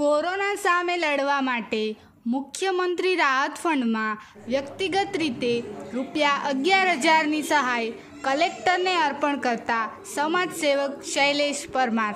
corona સામે લડવા માટે મુખ્યમંત્રી રાહત ફંડમાં વ્યક્તિગત રીતે રૂપિયા અગિયાર હજારની સહાય કલેક્ટરને અર્પણ કરતા સમાજસેવક શૈલેષ પરમાર